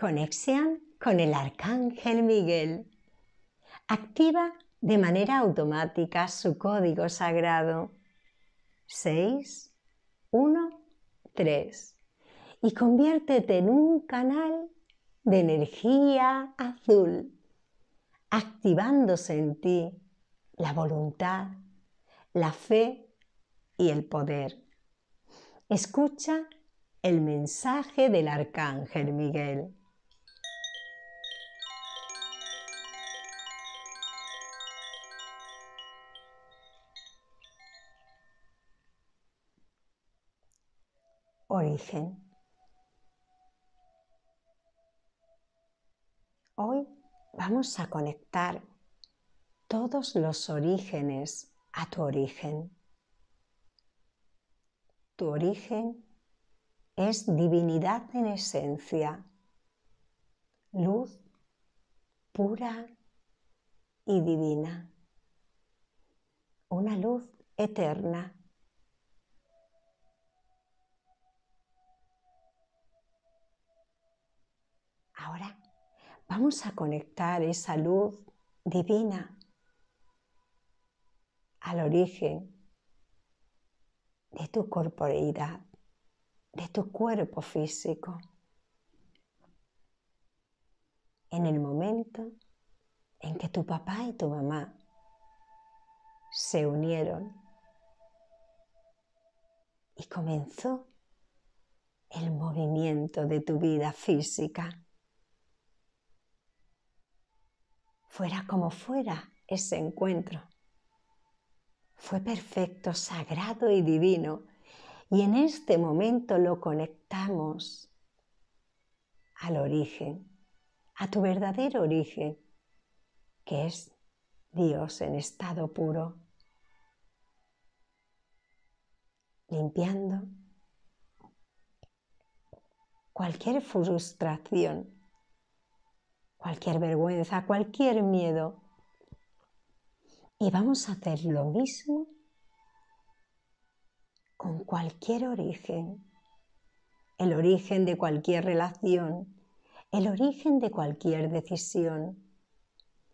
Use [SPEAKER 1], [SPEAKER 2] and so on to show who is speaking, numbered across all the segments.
[SPEAKER 1] conexión con el Arcángel Miguel. Activa de manera automática su código sagrado 6, 1, 3 y conviértete en un canal de energía azul, activándose en ti la voluntad, la fe y el poder. Escucha el mensaje del Arcángel Miguel. origen. Hoy vamos a conectar todos los orígenes a tu origen. Tu origen es divinidad en esencia, luz pura y divina, una luz eterna Ahora vamos a conectar esa luz divina al origen de tu corporeidad, de tu cuerpo físico. En el momento en que tu papá y tu mamá se unieron y comenzó el movimiento de tu vida física. fuera como fuera ese encuentro. Fue perfecto, sagrado y divino. Y en este momento lo conectamos al origen, a tu verdadero origen, que es Dios en estado puro, limpiando cualquier frustración cualquier vergüenza, cualquier miedo. Y vamos a hacer lo mismo con cualquier origen, el origen de cualquier relación, el origen de cualquier decisión,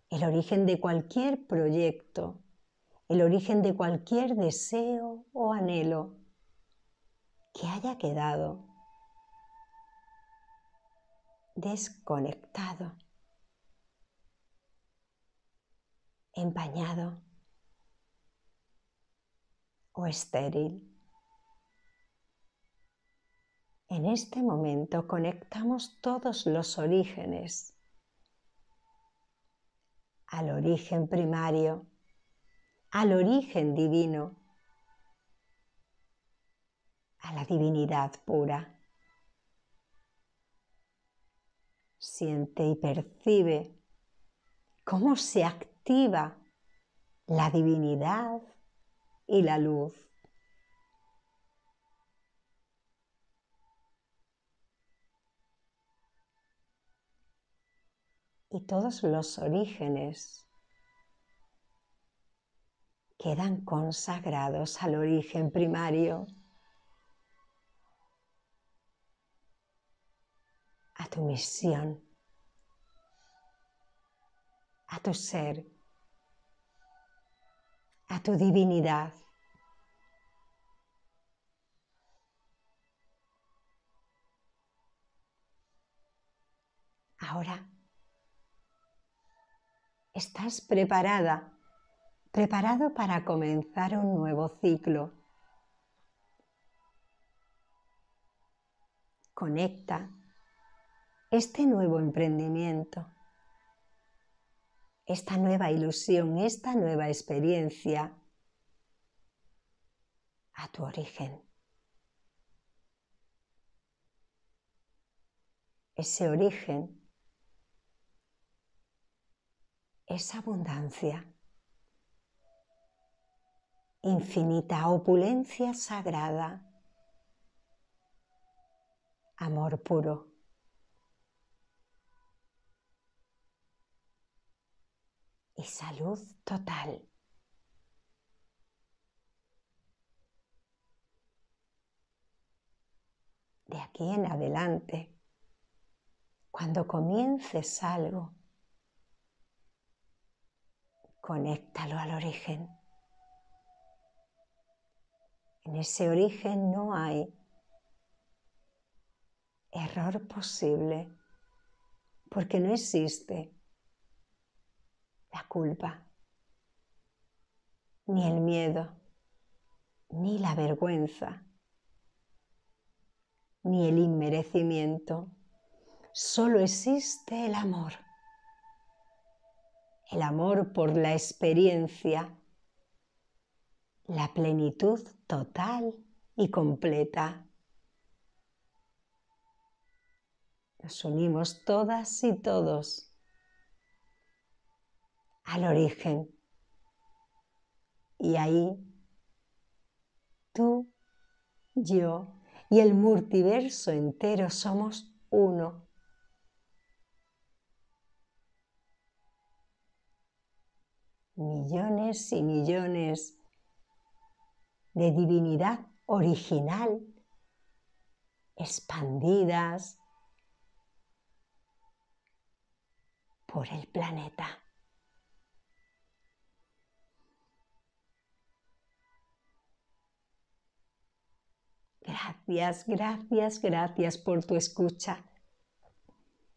[SPEAKER 1] el origen de cualquier proyecto, el origen de cualquier deseo o anhelo que haya quedado desconectado. empañado o estéril. En este momento conectamos todos los orígenes al origen primario, al origen divino, a la divinidad pura. Siente y percibe cómo se activa la divinidad y la luz. Y todos los orígenes quedan consagrados al origen primario, a tu misión, a tu ser a tu divinidad. Ahora estás preparada, preparado para comenzar un nuevo ciclo. Conecta este nuevo emprendimiento esta nueva ilusión, esta nueva experiencia a tu origen. Ese origen es abundancia, infinita opulencia sagrada, amor puro. y salud total. De aquí en adelante, cuando comiences algo, conéctalo al origen. En ese origen no hay error posible, porque no existe la culpa, ni el miedo, ni la vergüenza, ni el inmerecimiento. Solo existe el amor. El amor por la experiencia, la plenitud total y completa. Nos unimos todas y todos al origen. Y ahí tú, yo y el multiverso entero somos uno. Millones y millones de divinidad original, expandidas por el planeta. Gracias, gracias, gracias por tu escucha.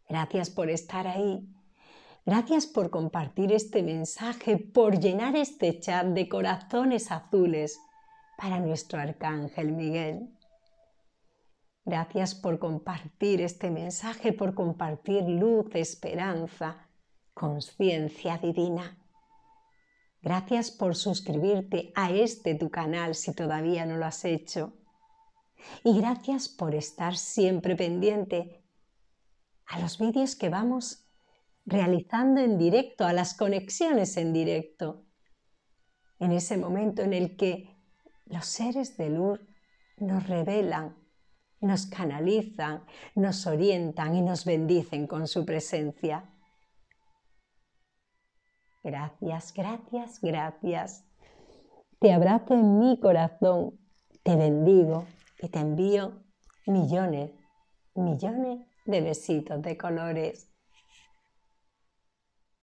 [SPEAKER 1] Gracias por estar ahí. Gracias por compartir este mensaje, por llenar este chat de corazones azules para nuestro arcángel Miguel. Gracias por compartir este mensaje, por compartir luz, esperanza, conciencia divina. Gracias por suscribirte a este tu canal si todavía no lo has hecho y gracias por estar siempre pendiente a los vídeos que vamos realizando en directo, a las conexiones en directo, en ese momento en el que los seres de luz nos revelan, nos canalizan, nos orientan y nos bendicen con su presencia. Gracias, gracias, gracias. Te abrazo en mi corazón, te bendigo y te envío millones, millones de besitos de colores.